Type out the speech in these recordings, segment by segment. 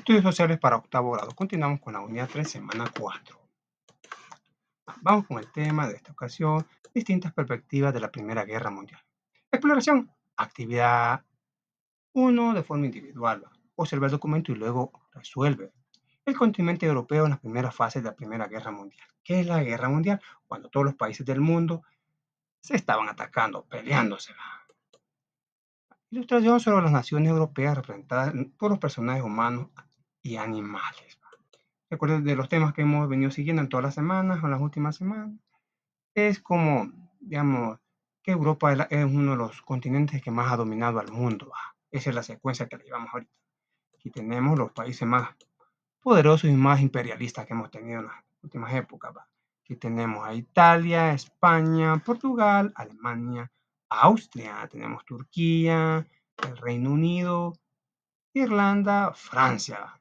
Estudios sociales para octavo grado. Continuamos con la unidad 3, semana 4. Vamos con el tema de esta ocasión, distintas perspectivas de la Primera Guerra Mundial. Exploración, actividad 1 de forma individual. Observa el documento y luego resuelve. El continente europeo en las primeras fases de la Primera Guerra Mundial. ¿Qué es la Guerra Mundial? Cuando todos los países del mundo se estaban atacando, peleándose. Ilustración sobre las naciones europeas representadas por los personajes humanos y animales. Recuerden de los temas que hemos venido siguiendo en todas las semanas o en las últimas semanas, es como, digamos, que Europa es uno de los continentes que más ha dominado al mundo. Esa es la secuencia que le llevamos ahorita. Aquí tenemos los países más poderosos y más imperialistas que hemos tenido en las últimas épocas. Aquí tenemos a Italia, España, Portugal, Alemania, Austria, tenemos Turquía, el Reino Unido, Irlanda, Francia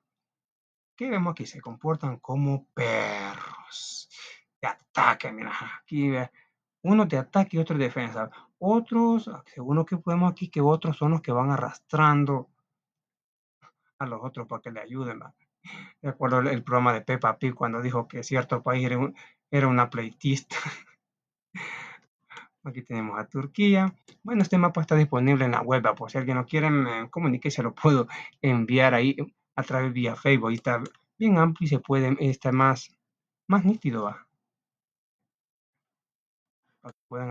qué vemos aquí se comportan como perros. Te mira, aquí Uno te ataca y otro defensa. Otros, ah, según lo que podemos aquí, que otros son los que van arrastrando a los otros para que le ayuden. De acuerdo, el programa de Peppa Pig cuando dijo que cierto país era, una pleitista. Aquí tenemos a Turquía. Bueno, este mapa está disponible en la web. Por si alguien no quiere, comunique, se lo puedo enviar ahí a través vía Facebook. y está bien amplio y se puede estar más, más nítido. ¿va?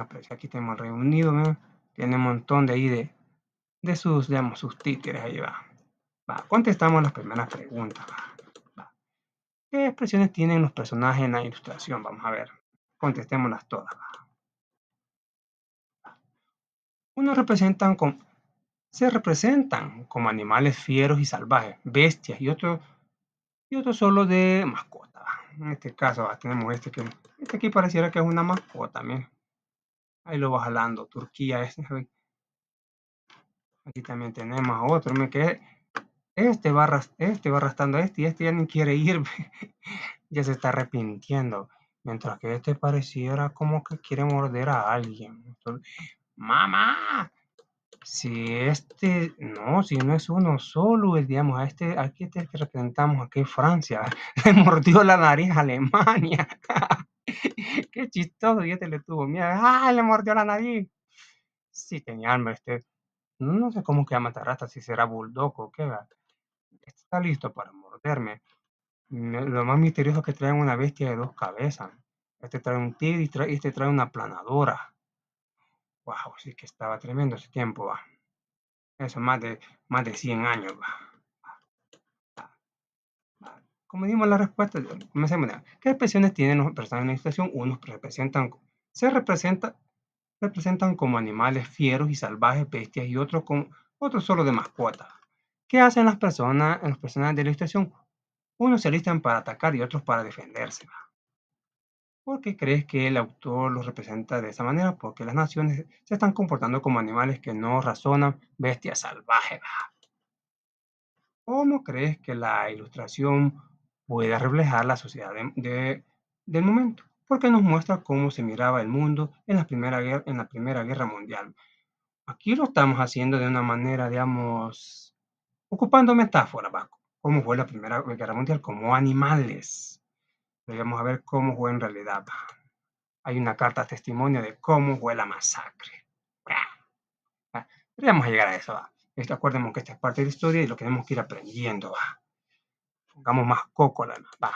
apreciar. Aquí tenemos reunido, tiene un montón de ahí de, sus, digamos, sus títeres ahí va. Contestamos las primeras preguntas. ¿Qué expresiones tienen los personajes en la ilustración? Vamos a ver. Contestémoslas todas. uno representan con se representan como animales fieros y salvajes, bestias y otros y otro solo de mascota. En este caso ah, tenemos este que este aquí pareciera que es una mascota, también. Ahí lo va jalando, Turquía este, Aquí también tenemos otro, Me que este va, este va arrastrando a este y este ya ni quiere ir, ya se está arrepintiendo. Mientras que este pareciera como que quiere morder a alguien. ¡Mamá! Si este, no, si no es uno solo, el, digamos, a este, aquí este es el que representamos aquí en Francia, le mordió la nariz a Alemania. Qué chistoso, y este le tuvo miedo. ¡Ah, le mordió la nariz! Sí, tenía hambre este. No sé cómo que matar hasta si será bulldog o qué. Este está listo para morderme. Lo más misterioso es que traen una bestia de dos cabezas. Este trae un tigre y este trae una planadora. Wow, sí que estaba tremendo ese tiempo, va. Eso, más de, más de 100 años, va. Como dimos la respuesta, comencemos. ¿Qué expresiones tienen los personas en la ilustración? Unos representan, se representa, representan como animales fieros y salvajes, bestias, y otros, con, otros solo de mascota. ¿Qué hacen las personas, las personas de la ilustración? Unos se alistan para atacar y otros para defenderse. ¿Por qué crees que el autor los representa de esa manera, porque las naciones se están comportando como animales que no razonan, bestias salvajes. no crees que la ilustración puede reflejar la sociedad de, del momento? Porque nos muestra cómo se miraba el mundo en la, primera guerra, Mundial. Aquí lo estamos haciendo de una manera, digamos, ocupando metáforas, ¿vale? cómo fue la Primera Guerra Mundial, como animales a ver cómo fue en realidad. Hay una carta testimonio de cómo fue la masacre. Ah, pero vamos a llegar a eso. ¿va? Esto, que esta es parte de la historia y lo que tenemos que ir aprendiendo. ¿va? Pongamos más coco la ¿va?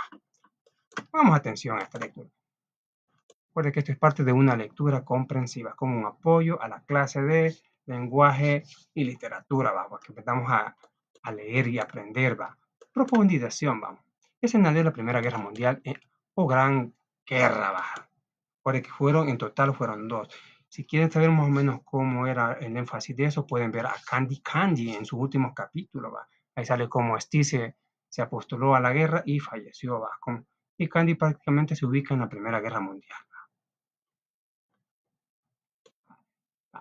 Pongamos atención a esta lectura. Acuérdense que esto es parte de una lectura comprensiva, como un apoyo a la clase de lenguaje y literatura, ¿va? porque empezamos a, a leer y aprender. ¿va? Profundización, vamos. Es en la de la Primera Guerra Mundial eh, o Gran Guerra Baja, porque fueron, en total fueron dos. Si quieren saber más o menos cómo era el énfasis de eso, pueden ver a Candy Candy en sus últimos capítulos. Ahí sale cómo Steve se, apostoló a la guerra y falleció. ¿va? Con, y Candy prácticamente se ubica en la Primera Guerra Mundial.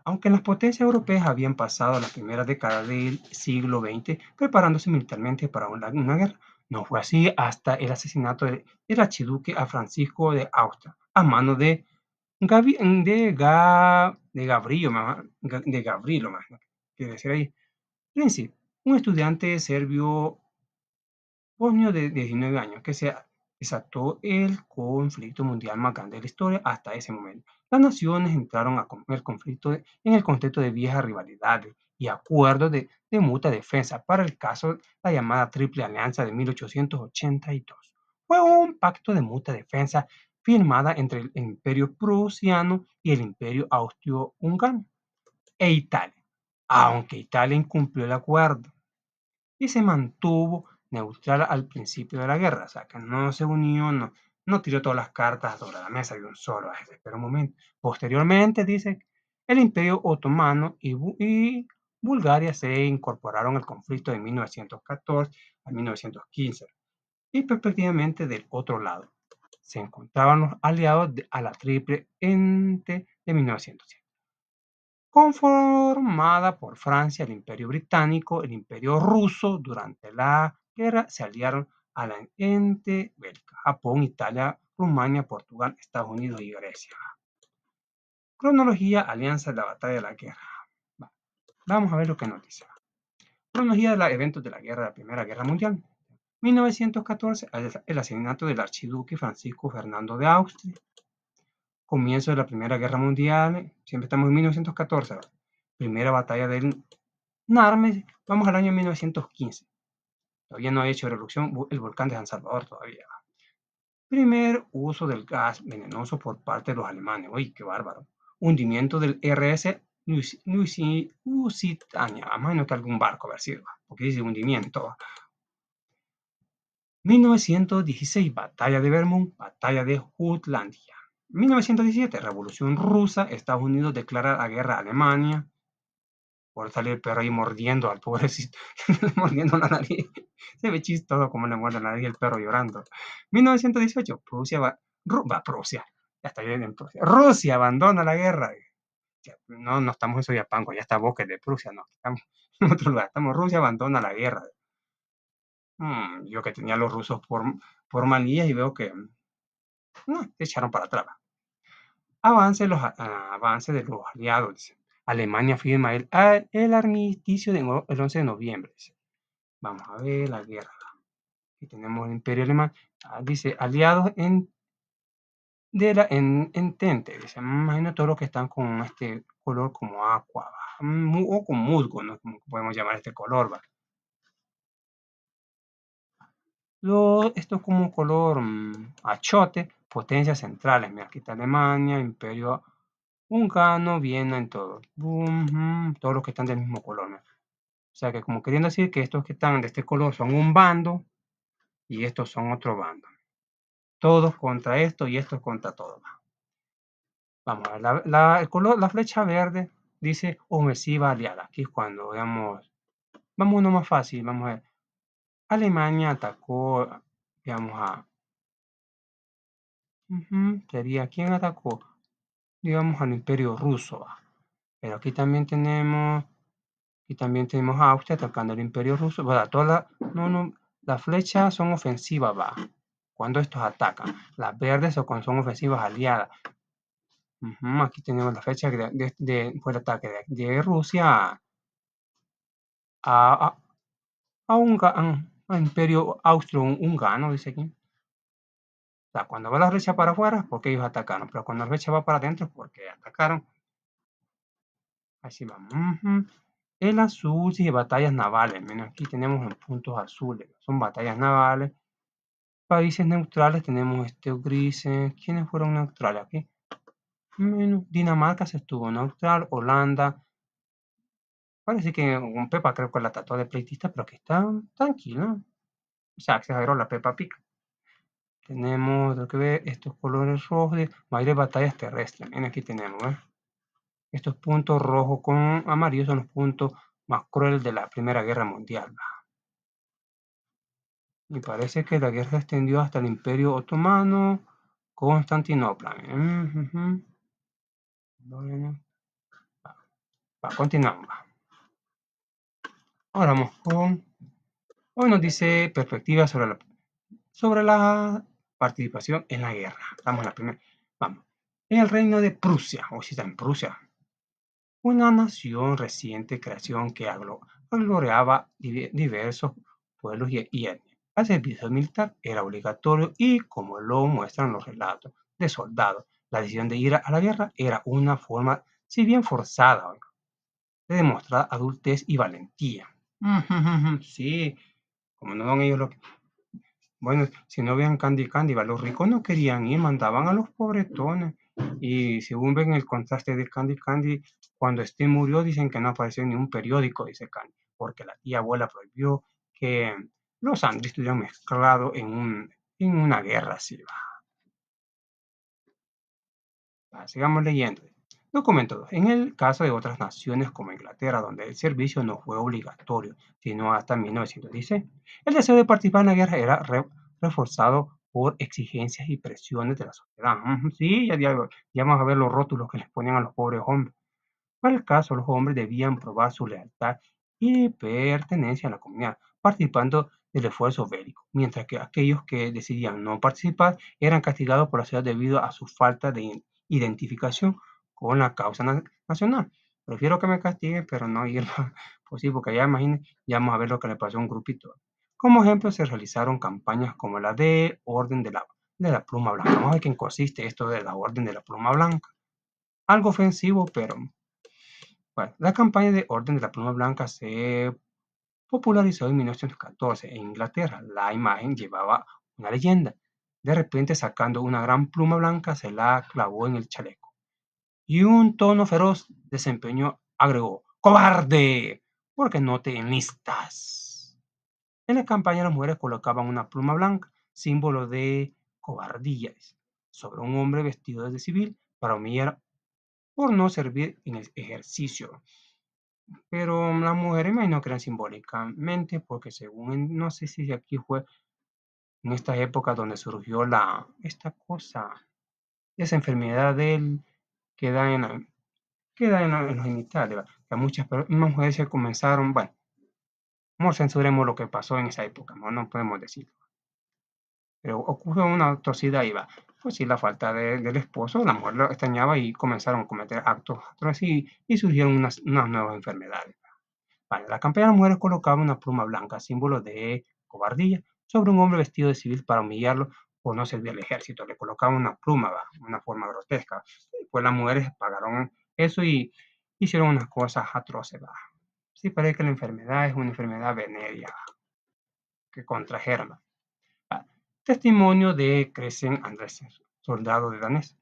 Aunque las potencias europeas habían pasado las primeras décadas del siglo XX preparándose militarmente para una guerra, no fue así hasta el asesinato del, archiduque a Francisco de Austria a mano de, Gavi, de, Gabriel, de Gabriel, más, quiere decir ahí, príncipe, un estudiante serbio bosnio de 19 años que se desató el conflicto mundial más grande de la historia hasta ese momento. Las naciones entraron a el conflicto en el contexto de viejas rivalidades y acuerdo de, muta defensa para el caso la llamada Triple Alianza de 1882. Fue un pacto de mutua defensa firmada entre el Imperio Prusiano y el Imperio Austro-Húngaro e Italia, aunque Italia incumplió el acuerdo y se mantuvo neutral al principio de la guerra, o sea que no se unió, no, no tiró todas las cartas sobre la mesa de un solo, espera un momento. Posteriormente, dice, el Imperio Otomano y Bulgaria se incorporaron al conflicto de 1914 a 1915 y perspectivamente del otro lado se encontraban los aliados a la Triple Ente de 1907, conformada por Francia, el Imperio Británico, el Imperio Ruso durante la guerra, se aliaron a la Ente Belga, Japón, Italia, Rumania, Portugal, Estados Unidos y Grecia. Cronología, Alianza de la Batalla de la Guerra. Vamos a ver lo que nos dice. Cronología de los eventos de la Primera Guerra Mundial. 1914, ah, el asesinato del archiduque Francisco Fernando de Austria. Comienzo de la Primera Guerra Mundial, siempre estamos en 1914, primera batalla del Narmes, vamos al año 1915. Todavía no ha hecho erupción el volcán de San Salvador todavía. Primer uso del gas venenoso por parte de los alemanes. Uy, qué bárbaro. Hundimiento del RS Lusitania, a no que algún barco, a ver, sirva, porque dice hundimiento. 1916, Batalla de Vermont, Batalla de Jutlandia. 1917, Revolución Rusa, Estados Unidos declara la guerra a Alemania. Por salir el perro ahí mordiendo al pobrecito, mordiendo la nariz. Se ve chistoso como le muerde la nariz el perro llorando. 1918, Prusia, va, a Prusia, ya está bien en Prusia. Rusia abandona la guerra no, no estamos en Soyapango, ya está Bosque de Prusia, no, estamos en otro lugar, estamos Rusia abandona la guerra. Mm, yo que tenía a los rusos por, por y veo que no, se echaron para atrás. Avance, los, ah, de los aliados, Alemania firma el, ah, el armisticio del 11 de noviembre. Vamos a ver la guerra. Aquí tenemos el imperio alemán. Ah, dice, aliados en de la en, en tente. Dice, imagina todos los que están con este color como agua o con musgo, ¿no? Como podemos llamar este color, esto es como un color mm, achote, potencias centrales, mira, aquí está Alemania, Imperio Húngaro, Viena, en todo. todos los que están del mismo color, O sea que como queriendo decir que estos que están de este color son un bando y estos son otro bando todos contra esto y esto contra todo. Vamos a ver, la, la flecha verde dice ofensiva aliada. Aquí es cuando, digamos, vamos uno más fácil, vamos a ver. Alemania atacó, digamos, a... sería, ¿quién atacó? Digamos, al imperio ruso. Pero aquí también tenemos, y también tenemos a Austria atacando al imperio ruso. Para Toda no, no, las flechas son ofensivas, va cuando estos atacan. Las verdes o cuando son ofensivas aliadas. aquí tenemos la fecha de, fue el ataque de, Rusia a, a, un, imperio austro dice aquí. O sea, cuando va la recha para afuera, porque ellos atacaron. Pero cuando la recha va para adentro, porque atacaron. Así vamos. El azul Sí, batallas navales. Menos aquí tenemos en puntos azules. Son batallas navales países neutrales tenemos este grises. ¿Quiénes fueron neutrales aquí? Dinamarca se estuvo neutral, Holanda. Parece que un Pepa creo con la tatua de pleitista, pero que está tranquilo. O sea, exageró la Pepa Pica. Tenemos lo que ve estos colores rojos de mayores batallas terrestres. Miren, aquí tenemos. ¿eh? Estos puntos rojos con amarillo son los puntos más crueles de la Primera Guerra Mundial. Y parece que la guerra extendió hasta el Imperio Otomano, Constantinopla. Bueno, continuamos. Ahora vamos con. Hoy nos dice perspectiva sobre la, sobre la participación en la guerra. Vamos la primera. Vamos. En el reino de Prusia, o si está en Prusia, una nación reciente creación que agloreaba diversos pueblos y etnias el servicio militar era obligatorio y, como lo muestran los relatos de soldados, la decisión de ir a la guerra era una forma, si bien forzada, de demostrar adultez y valentía. Sí, como no son ellos los Bueno, si no vean Candy Candy, los ricos no querían ir, mandaban a los pobretones. Y según ven el contraste de Candy Candy, cuando este murió dicen que no apareció en ningún periódico, dice Candy, porque la tía abuela prohibió que los Andes estuvieron mezclados en, un, en una guerra civil. Sigamos leyendo. Documento 2. En el caso de otras naciones como Inglaterra, donde el servicio no fue obligatorio, sino hasta dice. el deseo de participar en la guerra era reforzado por exigencias y presiones de la sociedad. Sí, ya, ya, ya, vamos a ver los rótulos que les ponían a los pobres hombres. Para el caso, los hombres debían probar su lealtad y pertenencia a la comunidad, participando del esfuerzo bélico, mientras que aquellos que decidían no participar eran castigados por la ciudad debido a su falta de identificación con la causa nacional. Prefiero que me castigue, pero no ir pues sí, porque ya imaginen, ya vamos a ver lo que le pasó a un grupito. Como ejemplo, se realizaron campañas como la de Orden de la, de la Pluma Blanca. Vamos a ver qué consiste esto de la Orden de la Pluma Blanca. Algo ofensivo, pero... Bueno, la campaña de Orden de la Pluma Blanca se popularizó en 1914 en Inglaterra. La imagen llevaba una leyenda. De repente, sacando una gran pluma blanca, se la clavó en el chaleco. Y un tono feroz desempeñó, agregó, ¡Cobarde! Porque no te enlistas. En la campaña las mujeres colocaban una pluma blanca, símbolo de cobardía, sobre un hombre vestido de civil para humillar por no servir en el ejercicio pero las mujeres no no simbólicamente, porque según, no sé si aquí fue en esta época donde surgió la, esta cosa, esa enfermedad del, que da en, que da en, los genitales, que muchas, mujeres comenzaron, bueno, no censuremos lo que pasó en esa época, no, podemos decirlo. Pero ocurrió una atrocidad y va pues sí, la falta del esposo, la mujer lo extrañaba y comenzaron a cometer actos atroces y, surgieron unas, nuevas enfermedades. Vale, la campaña de las mujeres colocaba una pluma blanca, símbolo de cobardía, sobre un hombre vestido de civil para humillarlo o no servir al ejército. Le colocaban una pluma, una forma grotesca. Pues las mujeres pagaron eso y hicieron unas cosas atroces. Sí, parece que la enfermedad es una enfermedad venérea que contrajeron. Testimonio de Crescent Andresen, soldado de danés.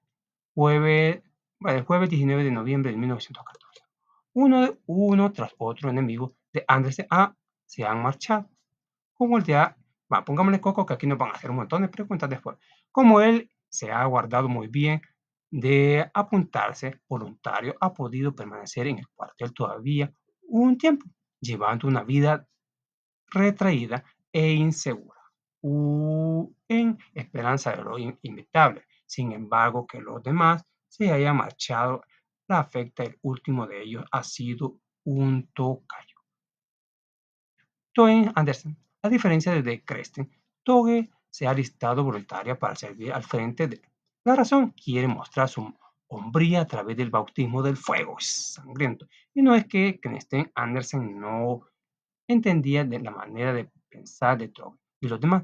Jueves, el jueves 19 de noviembre de 1914. Uno, uno tras otro enemigo de Andresen A se han marchado. Como el de A, pongámosle coco que aquí nos van a hacer un montón de preguntas después. Como él se ha guardado muy bien de apuntarse voluntario, ha podido permanecer en el cuartel todavía un tiempo, llevando una vida retraída e insegura. Uh, en esperanza de lo inevitable, sin embargo que los demás se hayan marchado la afecta el último de ellos ha sido un tocayo. Toen Anderson. a diferencia de, de Cresten, Toge se ha listado voluntaria para servir al frente de la razón quiere mostrar su hombría a través del bautismo del fuego sangriento. Y no es que Cresten Andersen no entendía de la manera de pensar de Toge y los demás,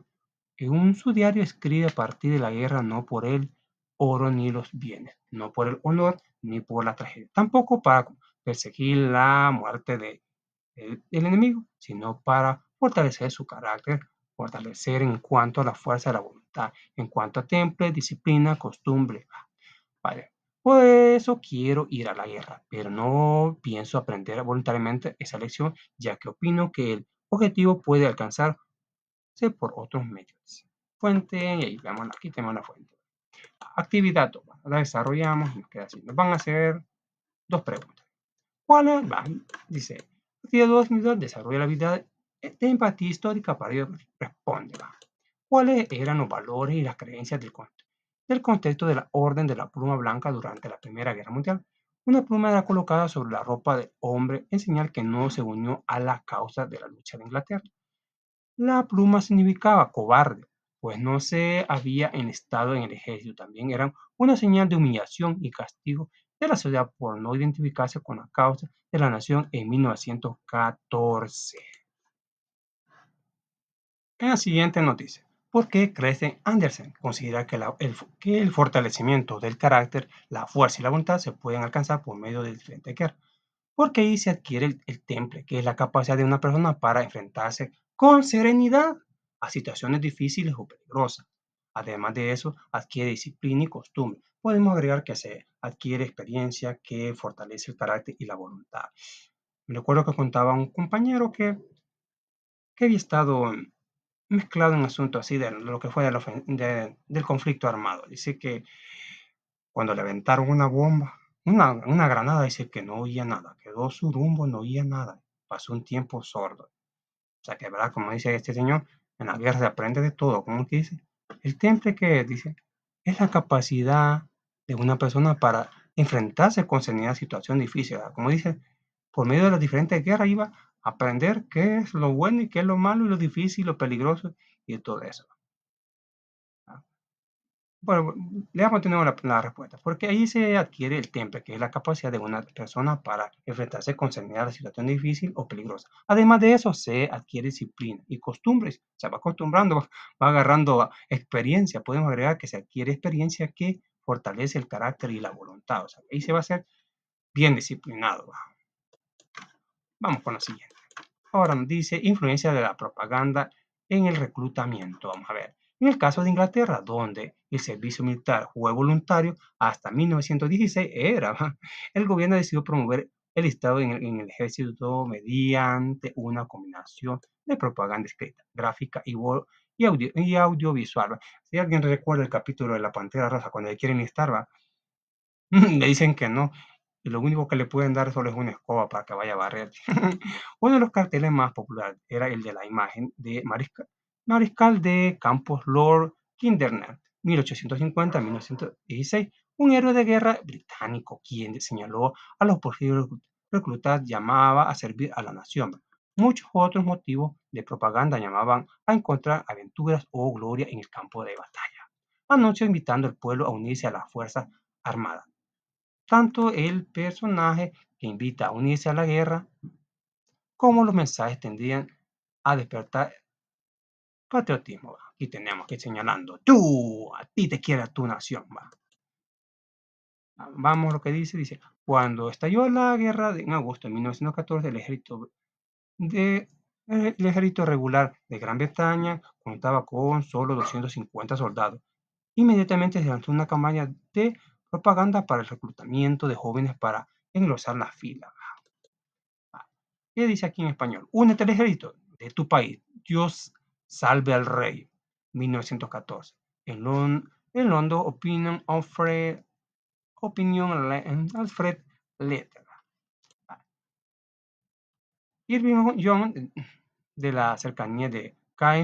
en su diario escribe a partir de la guerra no por el oro ni los bienes, no por el honor ni por la tragedia, tampoco para perseguir la muerte del de, eh, el enemigo, sino para fortalecer su carácter, fortalecer en cuanto a la fuerza de la voluntad, en cuanto a temple, disciplina, costumbre. por eso quiero ir a la guerra, pero no pienso aprender voluntariamente esa lección, ya que opino que el objetivo puede alcanzar por otros medios. Fuente, y ahí vemos, aquí tenemos la fuente. Actividad 2, la desarrollamos, nos queda así. Nos van a hacer dos preguntas. ¿Cuál van? Dice, actividad 2, desarrolla la vida de empatía histórica para responder? responde. ¿Cuáles eran los valores y las creencias del, del contexto de la orden de la pluma blanca durante la Primera Guerra Mundial? Una pluma era colocada sobre la ropa del hombre en señal que no se unió a la causa de la lucha de Inglaterra. La pluma significaba cobarde, pues no se había enlistado en el ejército. También eran una señal de humillación y castigo de la sociedad por no identificarse con la causa de la nación en 1914. En la siguiente noticia, ¿por qué Crescent Andersen considera que, el, fortalecimiento del carácter, la fuerza y la voluntad se pueden alcanzar por medio del frente Porque ahí se adquiere el, el temple, que es la capacidad de una persona para enfrentarse con serenidad a situaciones difíciles o peligrosas. Además de eso, adquiere disciplina y costumbre. Podemos agregar que se adquiere experiencia que fortalece el carácter y la voluntad. Me recuerdo que contaba un compañero que, que había estado mezclado en asuntos así de lo que fue de del conflicto armado. Dice que cuando le aventaron una bomba, una, una granada, dice que no oía nada, quedó su rumbo, no oía nada. Pasó un tiempo sordo. O sea que, ¿verdad? Como dice este señor, en la guerra se aprende de todo. ¿Cómo que dice? El temple que es? dice, es la capacidad de una persona para enfrentarse con seriedad situación difícil. ¿verdad? Como dice, por medio de las diferentes guerras iba a aprender qué es lo bueno y qué es lo malo y lo difícil, lo peligroso y todo eso. Bueno, le vamos a la, la, respuesta, porque ahí se adquiere el temple, que es la capacidad de una persona para enfrentarse con serenidad a la situación difícil o peligrosa. Además de eso, se adquiere disciplina y costumbres, se va acostumbrando, va, agarrando ah, experiencia. Podemos agregar que se adquiere experiencia que fortalece el carácter y la voluntad. O sea, ahí se va a ser bien disciplinado. Vamos con la siguiente. Ahora nos dice influencia de la propaganda en el reclutamiento. Vamos a ver. En el caso de Inglaterra, donde el servicio militar fue voluntario hasta 1916, era, el gobierno decidió promover el Estado en el, ejército mediante una combinación de propaganda escrita, gráfica y, audiovisual. Si alguien recuerda el capítulo de la Pantera Rosa, cuando le quieren instar, le dicen que no, y lo único que le pueden dar solo es una escoba para que vaya a barrer. Uno de los carteles más populares era el de la imagen de Mariscal, mariscal de campos Lord Kinderner, 1850-1916, un héroe de guerra británico quien señaló a los posibles reclutas llamaba a servir a la nación. Muchos otros motivos de propaganda llamaban a encontrar aventuras o gloria en el campo de batalla. Anuncio invitando al pueblo a unirse a las fuerzas armadas. Tanto el personaje que invita a unirse a la guerra como los mensajes tendrían a despertar Patriotismo, aquí tenemos que ir señalando. Tú, a ti te quiere tu nación, ah, Vamos Vamos, lo que dice, dice, cuando estalló la guerra en agosto de 1914, el ejército, de, el ejército regular de Gran Bretaña contaba con solo 250 soldados. Inmediatamente se lanzó una campaña de propaganda para el reclutamiento de jóvenes para engrosar las filas. Ah, ¿Qué dice aquí en español? Únete al ejército de tu país. Dios Salve al Rey, 1914. En, London, Opinion, Alfred, Alfred Letter. Irving John, de la cercanía de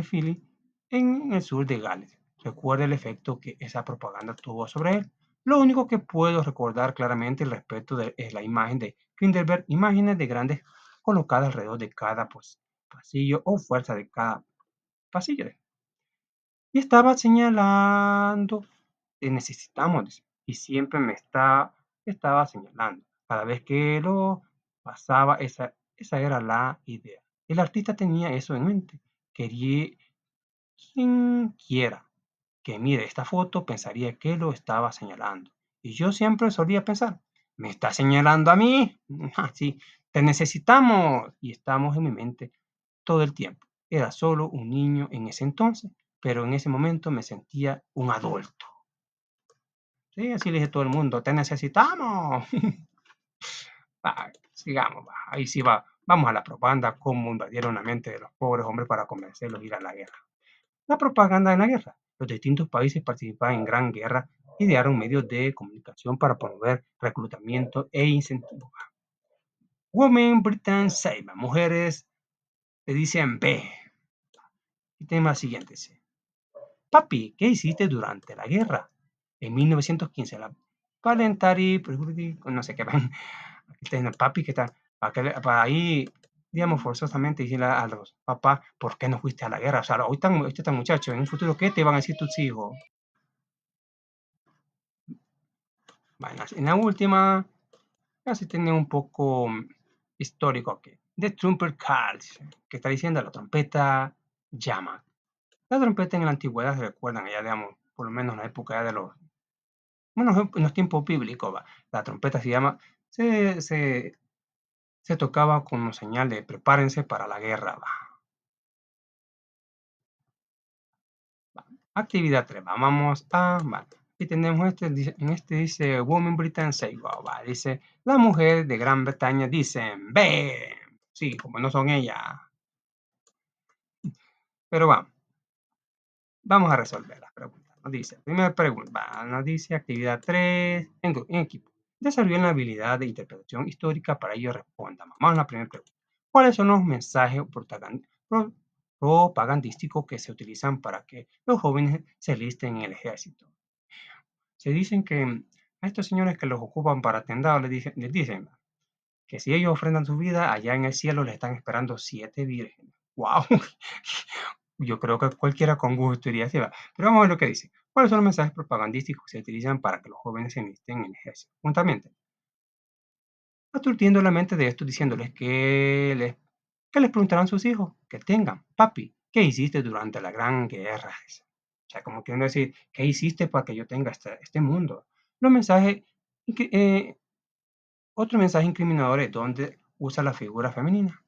Philly, en el sur de Gales. Recuerda el efecto que esa propaganda tuvo sobre él. Lo único que puedo recordar claramente respecto de, es la imagen de Kinderberg, imágenes de grandes colocadas alrededor de cada pues, pasillo o fuerza de cada pasillos. Eh. Y estaba señalando, eh, necesitamos, y siempre me está, estaba señalando. Cada vez que lo pasaba, esa, esa era la idea. El artista tenía eso en mente. Quería, quien quiera que mire esta foto pensaría que lo estaba señalando. Y yo siempre solía pensar, ¿me está señalando a mí? Así, ah, te necesitamos. Y estamos en mi mente todo el tiempo. Era solo un niño en ese entonces, pero en ese momento me sentía un adulto. Sí, así le dije a todo el mundo, te necesitamos. sigamos, ahí sí va. Vamos a la propaganda, cómo invadieron la mente de los pobres hombres para convencerlos a ir a la guerra. La propaganda en la guerra. Los distintos países participaban en gran guerra, y idearon medios de comunicación para promover reclutamiento e incentivos. Women Britain Save, mujeres le dicen B, y siguiente, siguientes. Papi, ¿qué hiciste durante la guerra? En 1915, la Palentari, pues, no sé qué Aquí está el papi que está. Para ahí, digamos, forzosamente decirle a los papás, ¿por qué no fuiste a la guerra? O sea, hoy están, hoy este muchachos, en un futuro, ¿qué te van a decir tus hijos? Bueno, en la última, casi tiene un poco histórico aquí. De Trumper Cards, que está diciendo la trompeta, llama. La trompeta en la antigüedad, se recuerdan, ya digamos, por lo menos en la época de los, bueno, en los tiempos bíblicos, va, la trompeta se llama, se, se, se tocaba como señal de prepárense para la guerra. Va. Actividad 3, vamos a... Va. Y tenemos este, en este dice Woman Britain Say va, dice la mujer de Gran Bretaña dicen, ve sí, como no son ellas. Pero vamos. Vamos a resolver las preguntas. Nos dice, primera pregunta, nos dice actividad 3, en, en equipo. en la habilidad de interpretación histórica para ello responda. Vamos a la primera pregunta. ¿Cuáles son los mensajes propagandísticos que se utilizan para que los jóvenes se listen en el ejército? Se dicen que a estos señores que los ocupan para atender, les dicen, que si ellos ofrendan su vida, allá en el cielo les están esperando siete vírgenes. ¡Wow! yo creo que cualquiera con gusto iría hacia va. Pero vamos a ver lo que dice. ¿Cuáles son los mensajes propagandísticos que se utilizan para que los jóvenes se enlisten en el ejército? Juntamente. Aturdiendo la mente de esto, diciéndoles que les, que les preguntarán sus hijos, que tengan, papi, ¿qué hiciste durante la gran guerra? Esa? O sea, como quieren decir, ¿qué hiciste para que yo tenga este, mundo? Los mensajes, eh, otro mensaje incriminador es donde usa la figura femenina,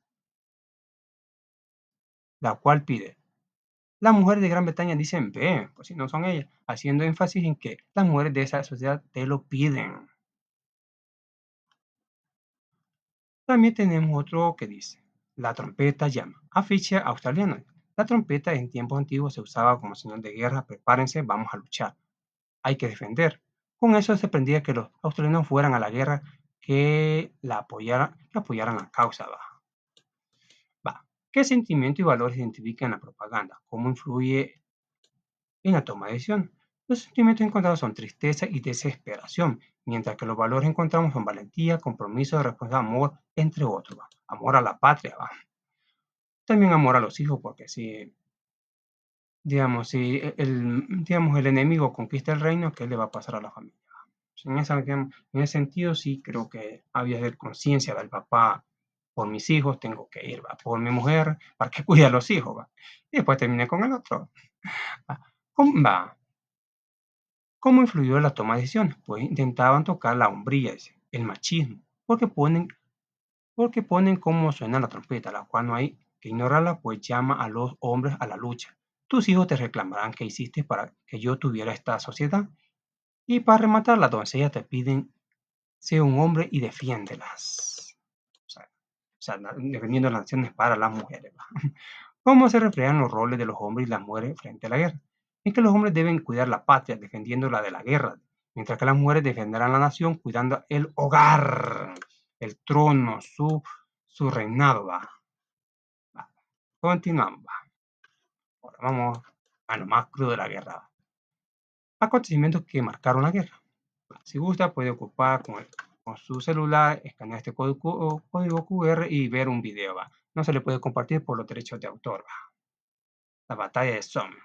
la cual pide las mujeres de Gran Bretaña dicen ven, pues si no son ellas, haciendo énfasis en que las mujeres de esa sociedad te lo piden. También tenemos otro que dice, la trompeta llama, afiche australiana. La trompeta en tiempos antiguos se usaba como señal de guerra, prepárense, vamos a luchar, hay que defender. Con eso se prendía que los australianos fueran a la guerra, que la apoyaran, que apoyaran la causa baja. ¿Qué sentimiento y valores en la propaganda? ¿Cómo influye en la toma de decisión? Los sentimientos encontrados son tristeza y desesperación, mientras que los valores encontramos son valentía, compromiso, respuesta, amor, entre otros. Amor a la patria, También amor a los hijos, porque si, digamos, si e, el, digamos, el enemigo conquista el reino, ¿qué le va a pasar a la familia? En, ese sentido, sí creo que había de conciencia del papá por mis hijos tengo que ir, ¿va? por mi mujer, para que cuide a los hijos, ¿va? y después terminé con el otro. Ah, ¿Cómo, va? ¿Cómo influyó la toma de decisiones? Pues intentaban tocar la hombría, el machismo, porque ponen, porque ponen cómo suena la trompeta, la cual no hay que ignorarla, pues llama a los hombres a la lucha. Tus hijos te reclamarán que hiciste para que yo tuviera esta sociedad. Y para rematar, las doncellas te piden, sea un hombre y defiéndelas sea, defendiendo las naciones para las mujeres. ¿Cómo se reflejan los roles de los hombres y las mujeres frente a la guerra? Es que los hombres deben cuidar la patria, defendiéndola de la guerra, mientras que las mujeres defenderán la nación cuidando el hogar, el trono, su, reinado. Continuamos. Ahora vamos a lo más crudo de la guerra. Acontecimientos que marcaron la guerra. Si gusta, puede ocupar con el con su celular, escanear este código, QR y ver un video. No se le puede compartir por los derechos de autor. La batalla de Somme.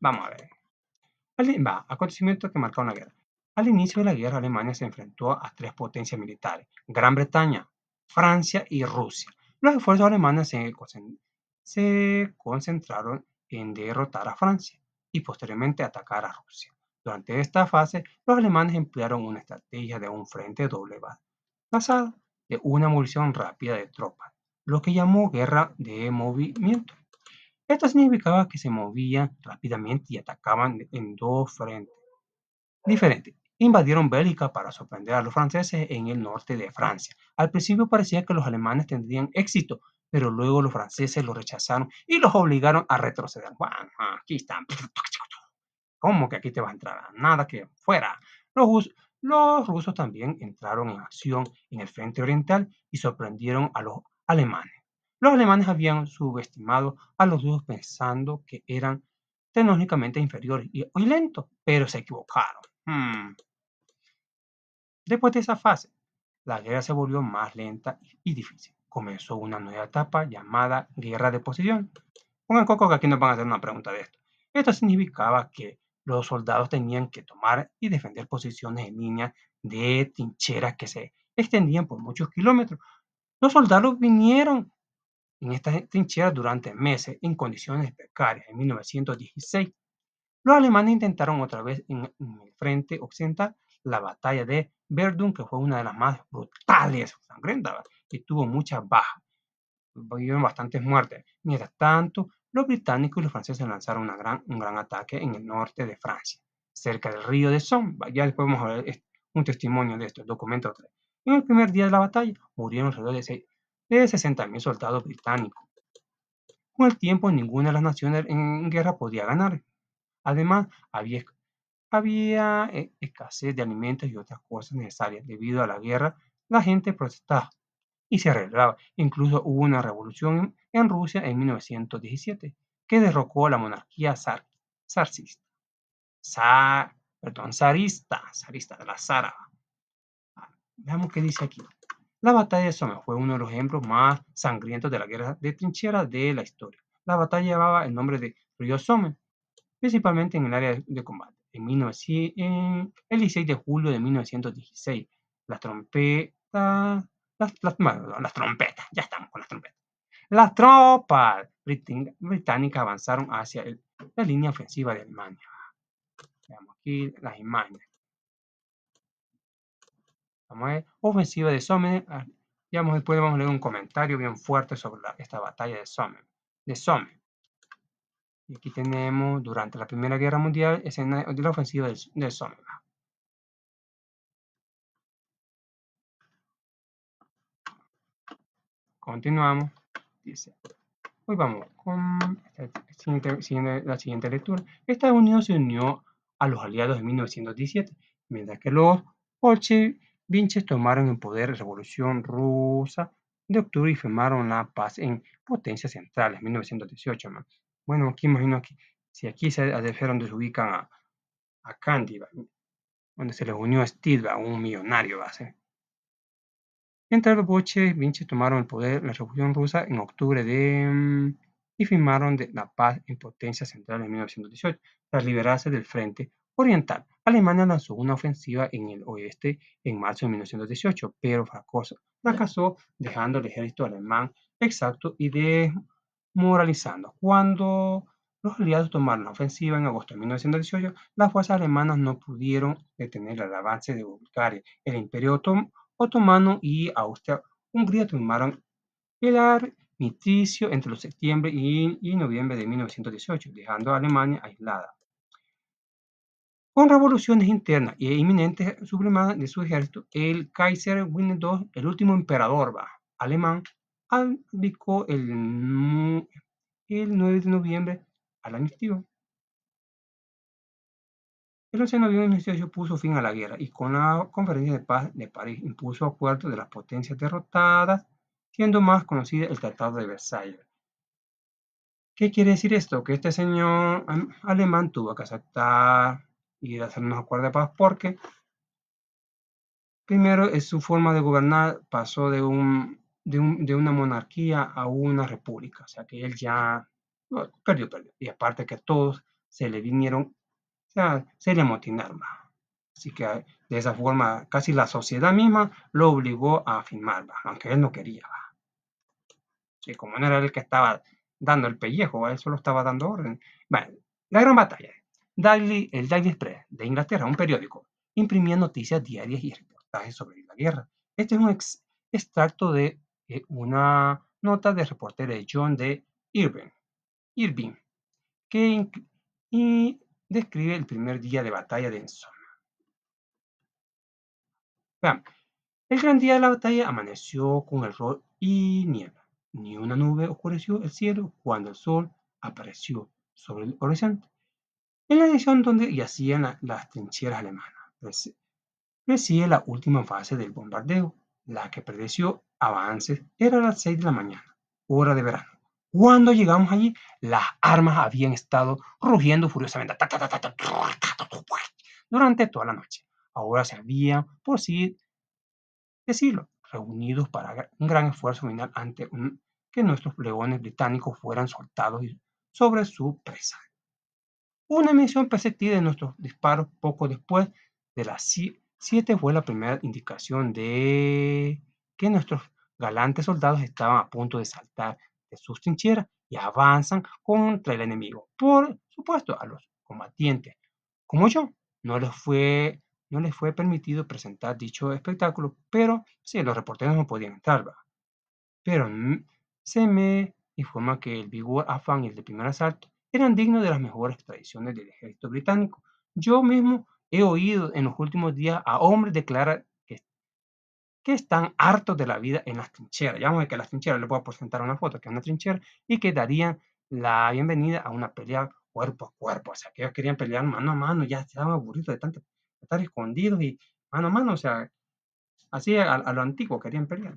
Vamos a ver. Acontecimiento que marcó la guerra. Al inicio de la guerra, Alemania se enfrentó a tres potencias militares, Gran Bretaña, Francia y Rusia. Los esfuerzos alemanes se concentraron en derrotar a Francia y posteriormente atacar a Rusia. Durante esta fase, los alemanes emplearon una estrategia de un frente doble basada en una movilización rápida de tropas, lo que llamó guerra de movimiento. Esto significaba que se movían rápidamente y atacaban en dos frentes diferentes. Invadieron Bélgica para sorprender a los franceses en el norte de Francia. Al principio parecía que los alemanes tendrían éxito, pero luego los franceses lo rechazaron y los obligaron a retroceder. Bueno, aquí están. ¿Cómo que aquí te va a entrar? Nada que fuera. Los, los rusos también entraron en acción en el frente oriental y sorprendieron a los alemanes. Los alemanes habían subestimado a los rusos pensando que eran tecnológicamente inferiores y, lentos, pero se equivocaron. Hmm. Después de esa fase, la guerra se volvió más lenta y difícil. Comenzó una nueva etapa llamada guerra de posición. Pongan coco que aquí nos van a hacer una pregunta de esto. Esto significaba que los soldados tenían que tomar y defender posiciones en línea de trincheras que se extendían por muchos kilómetros. Los soldados vinieron en estas trincheras durante meses en condiciones precarias. En 1916, los alemanes intentaron otra vez en, el frente occidental la batalla de Verdun, que fue una de las más brutales, sangrientas, que tuvo muchas bajas. Hubieron bastantes muertes. Mientras tanto, los británicos y los franceses lanzaron una gran, un gran ataque en el norte de Francia, cerca del río de Somme. Ya después vamos a ver un testimonio de esto, el documento 3. En el primer día de la batalla murieron alrededor de, 60.000 soldados británicos. Con el tiempo, ninguna de las naciones en guerra podía ganar. Además, había, había eh, escasez de alimentos y otras cosas necesarias. Debido a la guerra, la gente protestaba y se arreglaba. Incluso hubo una revolución en Rusia en 1917, que derrocó la monarquía perdón, zarista, zarista de la Zara. Ah, veamos qué dice aquí. La batalla de Somme fue uno de los ejemplos más sangrientos de la guerra de trincheras de la historia. La batalla llevaba el nombre de Río Somme, principalmente en el área de combate. En, en el 16 de julio de 1916, las trompetas, las, las trompetas, ya estamos con las trompetas las tropas británicas avanzaron hacia la línea ofensiva de Alemania. Veamos aquí las imágenes. Vamos a ver, ofensiva de Somme. Digamos, ah, después vamos a leer un comentario bien fuerte sobre esta batalla de Somme. De Somme. Y aquí tenemos, durante la Primera Guerra Mundial, escena de la ofensiva de Somme. Continuamos. Dice, Hoy vamos con la siguiente lectura. Estados Unidos se unió a los aliados en 1917, mientras que los bolcheviques tomaron el poder la Revolución Rusa de octubre y firmaron la paz en potencias centrales, en 1918. Bueno, aquí imagino que si aquí se refiere donde se ubican a, a Candy, donde se les unió a Steve, un millonario, va a ser. Mientras los Vinches tomaron el poder, la Revolución Rusa en octubre de... Mm, y firmaron la paz en Potencia Central en 1918. Tras liberarse del frente oriental, Alemania lanzó una ofensiva en el oeste en marzo de 1918, pero fracasó, fracasó dejando el ejército alemán exacto y desmoralizando. Cuando los aliados tomaron la ofensiva en agosto de 1918, las fuerzas alemanas no pudieron detener el avance de Bulgaria. El imperio otomano otomano y Austria-Hungría tomaron el armisticio entre los septiembre y, noviembre de 1918, dejando a Alemania aislada. Con revoluciones internas e inminentes sublimadas de su ejército, el Kaiser Wilhelm II, el último emperador alemán, abdicó el, el 9 de noviembre al amnistía. El un incestuoso puso fin a la guerra y con la Conferencia de Paz de París impuso acuerdos de las potencias derrotadas, siendo más conocida el Tratado de Versalles. ¿Qué quiere decir esto? Que este señor alemán tuvo que aceptar y hacer unos acuerdos de paz porque primero es su forma de gobernar pasó de, un, de, una monarquía a una república. O sea que él ya perdió, perdió. Y aparte que todos se le vinieron sea, se le Así que de esa forma casi la sociedad misma lo obligó a firmar, aunque él no quería. Sí, como no era el que estaba dando el pellejo, él solo estaba dando orden. Bueno, la gran batalla. Daily, el Daily Express de Inglaterra, un periódico, imprimía noticias diarias y reportajes sobre la guerra. Este es un extracto de eh, una nota de reportero de John de Irving, Irving que y describe el primer día de batalla de Enzoma. Vean, el gran día de la batalla amaneció con el y niebla. Ni una nube oscureció el cielo cuando el sol apareció sobre el horizonte, en la edición donde yacían las trincheras alemanas. Recibe pues, pues la última fase del bombardeo, la que predeció avances, era las 6 de la mañana, hora de verano. Cuando llegamos allí, las armas habían estado rugiendo furiosamente durante toda la noche. Ahora se habían, por sí decirlo, reunidos para un gran esfuerzo final ante un, que nuestros leones británicos fueran soltados sobre su presa. Una emisión perceptible de nuestros disparos poco después de las 7 fue la primera indicación de que nuestros galantes soldados estaban a punto de saltar de sus trincheras y avanzan contra el enemigo. Por supuesto, a los combatientes, como yo, no les fue, no les fue permitido presentar dicho espectáculo, pero sí, los reporteros no podían entrar. Pero se me informa que el vigor afán y el de primer asalto eran dignos de las mejores tradiciones del ejército británico. Yo mismo he oído en los últimos días a hombres declarar que están hartos de la vida en las trincheras. Ya vamos a ver que las trincheras, les voy a presentar una foto que es una trinchera y que darían la bienvenida a una pelea cuerpo a cuerpo. O sea, que ellos querían pelear mano a mano, ya estaban aburridos de tanto estar escondidos y mano a mano, o sea, así a, lo antiguo querían pelear.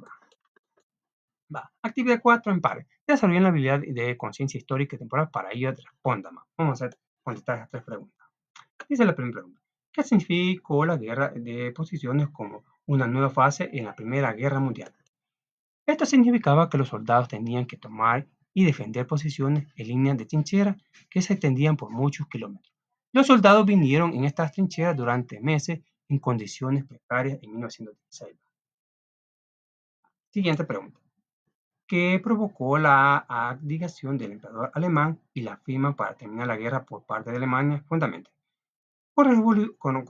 Va. Actividad 4 en par. sabían la habilidad de conciencia histórica y temporal para ello respondan. Vamos a contestar estas tres preguntas. Dice la primera pregunta. ¿Qué significó la guerra de posiciones como una nueva fase en la Primera Guerra Mundial. Esto significaba que los soldados tenían que tomar y defender posiciones en líneas de trincheras que se extendían por muchos kilómetros. Los soldados vinieron en estas trincheras durante meses en condiciones precarias en 1916. Siguiente pregunta. ¿Qué provocó la abdicación del emperador alemán y la firma para terminar la guerra por parte de Alemania? Fundamentalmente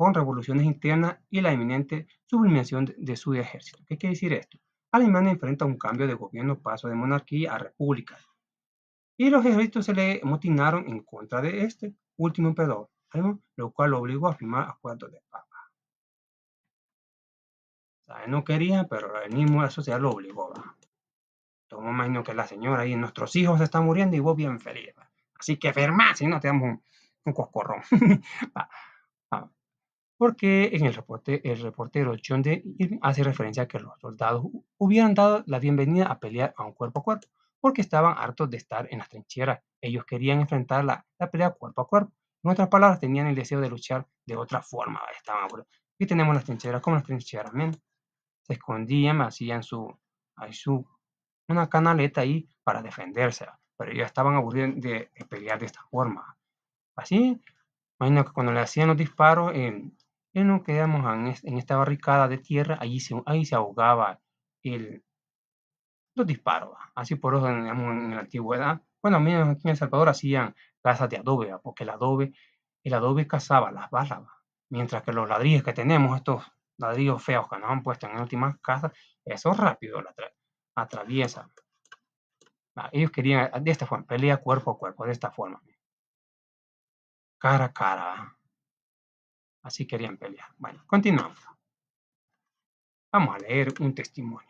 con, revoluciones internas y la inminente sublimación de, su ejército. ¿Qué quiere decir esto? Alemania enfrenta un cambio de gobierno, paso de monarquía a república. Y los ejércitos se le motinaron en contra de este último emperador, lo cual lo obligó a firmar acuerdos de paz. no quería, pero el mismo la sociedad lo obligó. Tomo más imagino que la señora y nuestros hijos se están muriendo y vos bien feliz. Así que firmás, si no te damos un, un coscorrón. porque en el reporte el reportero John de hace referencia a que los soldados hubieran dado la bienvenida a pelear a un cuerpo a cuerpo, porque estaban hartos de estar en las trincheras. Ellos querían enfrentar la, pelea cuerpo a cuerpo. En otras palabras, tenían el deseo de luchar de otra forma. Estaban Aquí tenemos las trincheras, como las trincheras, Se escondían, hacían su, su, una canaleta ahí para defenderse, pero ellos estaban aburridos de, pelear de esta forma. Así, imagino que cuando le hacían los disparos, en. Y nos quedamos en esta barricada de tierra, allí se, ahí se ahogaba el, los disparos. Así por eso en la antigüedad, bueno, menos aquí en El Salvador hacían casas de adobe, porque el adobe, el adobe cazaba las balas, mientras que los ladrillos que tenemos, estos ladrillos feos que nos han puesto en las últimas casas, eso rápido atraviesa. Ellos querían de esta forma, pelea cuerpo a cuerpo, de esta forma. Cara a cara. Así querían pelear. Bueno, continuamos. Vamos a leer un testimonio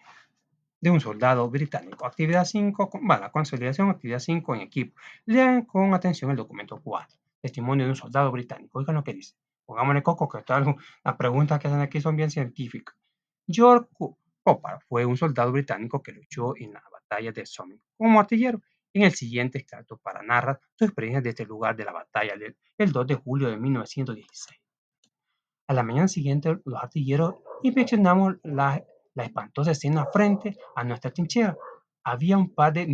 de un soldado británico. Actividad 5, va la consolidación, actividad 5 en equipo. Lean con atención el documento 4. Testimonio de un soldado británico. Oigan lo que dice. Pongámosle coco, que todas las preguntas que hacen aquí son bien científicas. George Copar fue un soldado británico que luchó en la batalla de Somme como artillero. En el siguiente extracto para narrar su experiencia de este lugar de la batalla del 2 de julio de 1916. A la mañana siguiente los artilleros inspeccionamos la, espantosa escena frente a nuestra trinchera. Había un par de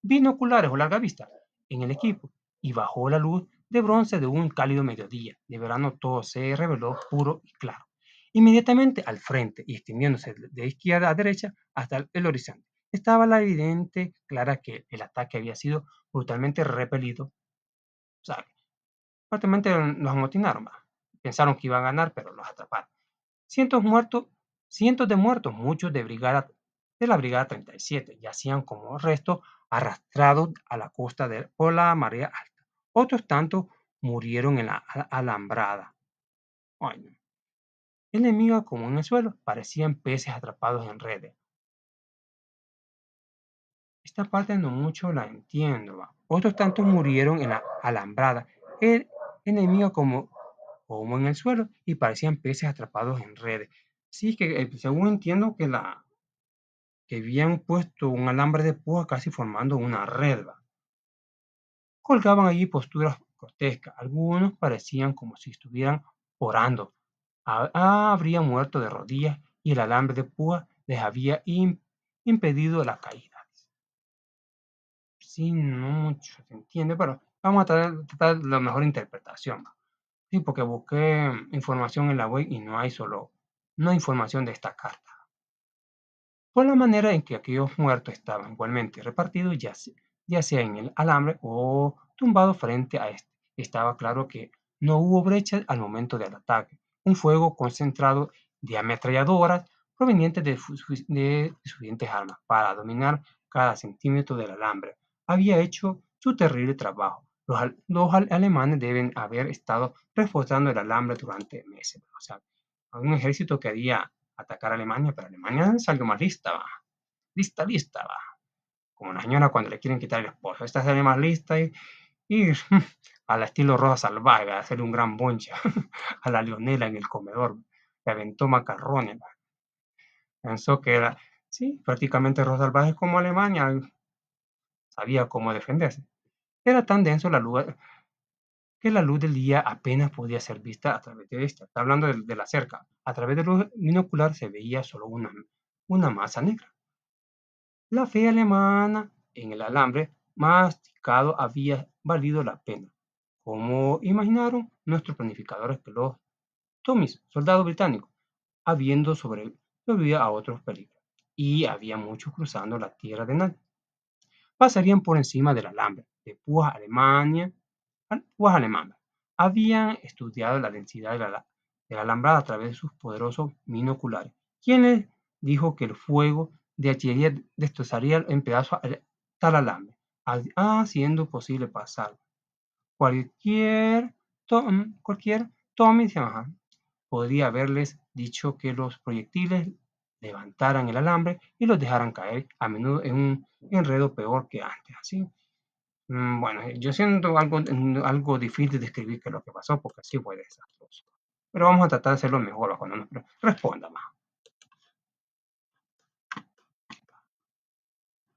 binoculares o larga vista en el equipo y bajó la luz de bronce de un cálido mediodía de verano todo se reveló puro y claro. Inmediatamente al frente y extendiéndose de izquierda a derecha hasta el horizonte estaba la evidente clara que el ataque había sido brutalmente repelido. O sea, amotinaron. más Pensaron que iban a ganar, pero los atraparon. Cientos muertos, cientos de muertos, muchos de brigada de la Brigada 37, yacían como restos arrastrados a la costa de, por la marea alta. Otros tantos murieron en la alambrada. Bueno, el enemigo como en el suelo parecían peces atrapados en redes. Esta parte no mucho la entiendo. Otros tantos murieron en la alambrada. El enemigo como como en el suelo y parecían peces atrapados en redes. Sí, que eh, según entiendo que la que habían puesto un alambre de púa casi formando una red. Colgaban allí posturas grotescas. Algunos parecían como si estuvieran orando. Ah, muerto de rodillas y el alambre de púa les había impedido la caída. Sí, no mucho se entiende, pero vamos a tratar la mejor interpretación. Sí, porque busqué información en la web y no hay solo, no información de esta carta. Por la manera en que aquellos muertos estaban igualmente repartidos, ya, ya sea en el alambre o tumbado frente a este, estaba claro que no hubo brecha al momento del ataque. Un fuego concentrado de ametralladoras provenientes de, de suficientes armas para dominar cada centímetro del alambre había hecho su terrible trabajo. Los, alemanes deben haber estado reforzando el alambre durante meses. O sea, un ejército quería atacar a Alemania, pero Alemania salió más lista, va. Lista, lista, Como una señora cuando le quieren quitar el esposo. Esta sale más lista y, ir al estilo rosa salvaje, a hacerle un gran boncha a la leonela en el comedor. Le aventó macarrones. Pensó que era, sí, prácticamente rosa salvaje como Alemania. Sabía cómo defenderse. Era tan denso la luz que la luz del día apenas podía ser vista a través de esta. Está hablando de, la cerca. A través del binocular se veía solo una, masa negra. La fe alemana en el alambre masticado había valido la pena. Como imaginaron nuestros planificadores que los Tomis, soldado británico, habiendo sobrevivido a otros peligros, y había muchos cruzando la tierra de nadie, pasarían por encima del alambre, de púas alemania, ah, habían estudiado la densidad de la, alambrada a través de sus poderosos minoculares. quienes dijo que el fuego de artillería destrozaría en pedazos tal alambre, haciendo ah, posible pasar cualquier, tom, cualquier Tommy podría haberles dicho que los proyectiles levantaran el alambre y los dejaran caer a menudo en un enredo peor que antes. Así Mm, bueno, eh, yo siento algo, mm, algo difícil de describir que es lo que pasó, porque así fue desastroso. Pero vamos a tratar de hacerlo mejor, cuando responda más.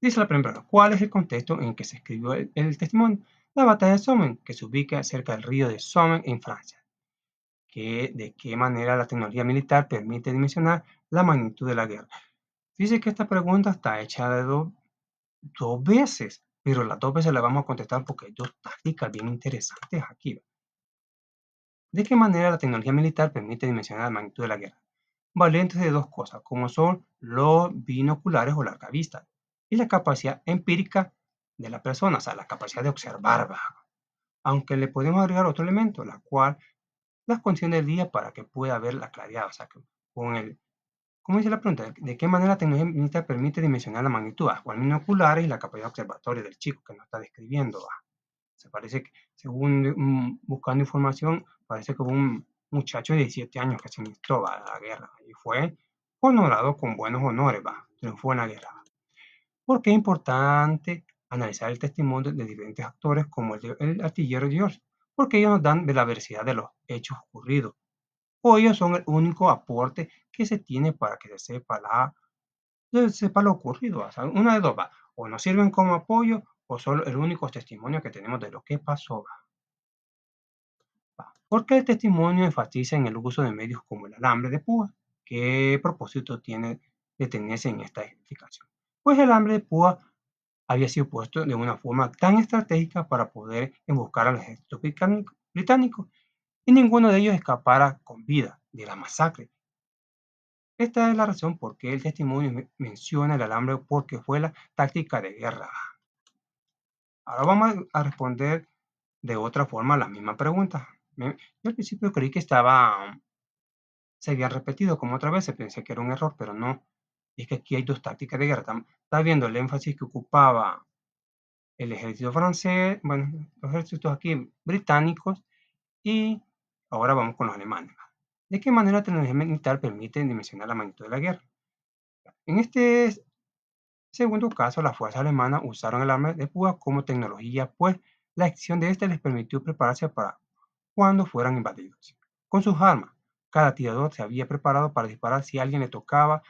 Dice la primera, ¿cuál es el contexto en que se escribió el, testimonio? La batalla de Somme, que se ubica cerca del río de Somme en Francia. Que, ¿De qué manera la tecnología militar permite dimensionar la magnitud de la guerra? Dice que esta pregunta está hecha de dos veces pero las dos veces las vamos a contestar porque hay dos tácticas bien interesantes aquí. ¿De qué manera la tecnología militar permite dimensionar la magnitud de la guerra? Valientes de dos cosas, como son los binoculares o larga vista, y la capacidad empírica de la persona, o sea, la capacidad de observar. Aunque le podemos agregar otro elemento, la cual las condiciones del día para que pueda ver la claridad, o sea, con el como dice la pregunta, ¿de qué manera la tecnología permite dimensionar la magnitud? O al menos y la capacidad observatoria del chico que nos está describiendo. Ah? Se parece que, según buscando información, parece que hubo un muchacho de 17 años que se a la guerra ah, y fue honorado con buenos honores, va, triunfó en la guerra. Ah. ¿Por qué es importante analizar el testimonio de diferentes actores como el, de, artillero George, porque ellos nos dan la veracidad de los hechos ocurridos o ellos son el único aporte que se tiene para que se sepa, la, lo ocurrido. una de dos va, o nos sirven como apoyo o son el único testimonio que tenemos de lo que pasó. ¿Por qué el testimonio enfatiza en el uso de medios como el alambre de púa? ¿Qué propósito tiene detenerse en esta explicación? Pues el alambre de púa había sido puesto de una forma tan estratégica para poder emboscar al ejército británico y ninguno de ellos escapara con vida de la masacre. Esta es la razón por qué el testimonio menciona el alambre, porque fue la táctica de guerra. Ahora vamos a responder de otra forma la misma pregunta. Yo al principio creí que estaba, se había repetido como otra vez, pensé que era un error, pero no. es que aquí hay dos tácticas de guerra. Está viendo el énfasis que ocupaba el ejército francés, bueno, los ejércitos aquí británicos y Ahora vamos con los alemanes. ¿De qué manera la tecnología militar permite dimensionar la magnitud de la guerra? En este segundo caso, las fuerzas alemanas usaron el arma de púa como tecnología, pues la acción de este les permitió prepararse para cuando fueran invadidos. Con sus armas, cada tirador se había preparado para disparar si alguien le tocaba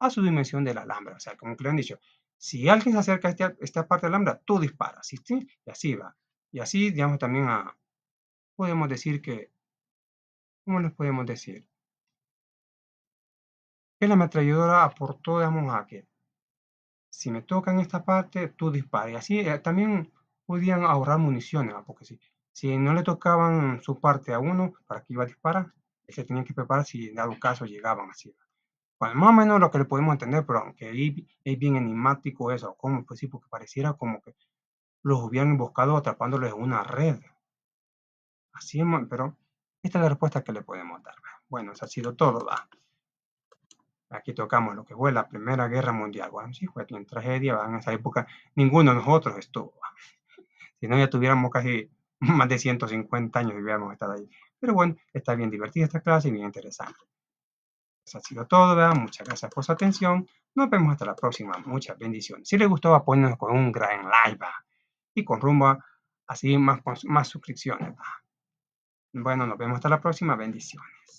a su dimensión de la alambre. O sea, como que le han dicho, si alguien se acerca a este, esta, parte de la alambre, tú disparas, ¿sí? Y así va. Y así, digamos, también ah, podemos decir que ¿Cómo les podemos decir? Que la ametralladora aportó, digamos, a que si me tocan esta parte, tú dispares. Así eh, también podían ahorrar municiones, ¿ah? porque si, si no le tocaban su parte a uno para que iba a disparar, se tenían que preparar si en dado caso llegaban así. Bueno, pues más o menos lo que le podemos entender, pero aunque es bien enigmático eso, ¿cómo? Pues sí, porque pareciera como que los hubieran emboscado atrapándoles en una red. Así pero esta es la respuesta que le podemos dar. Bueno, eso ha sido todo, Aquí tocamos lo que fue la Primera Guerra Mundial. Bueno, sí, fue una tragedia, en esa época ninguno de nosotros estuvo. Si no, ya tuviéramos casi más de 150 años y hubiéramos estado ahí. Pero bueno, está bien divertida esta clase y bien interesante. Eso ha sido todo, muchas gracias por su atención. Nos vemos hasta la próxima. Muchas bendiciones. Si les gustó, apóyennos con un gran like y con rumbo así más, más suscripciones. Bueno, nos vemos hasta la próxima. Bendiciones.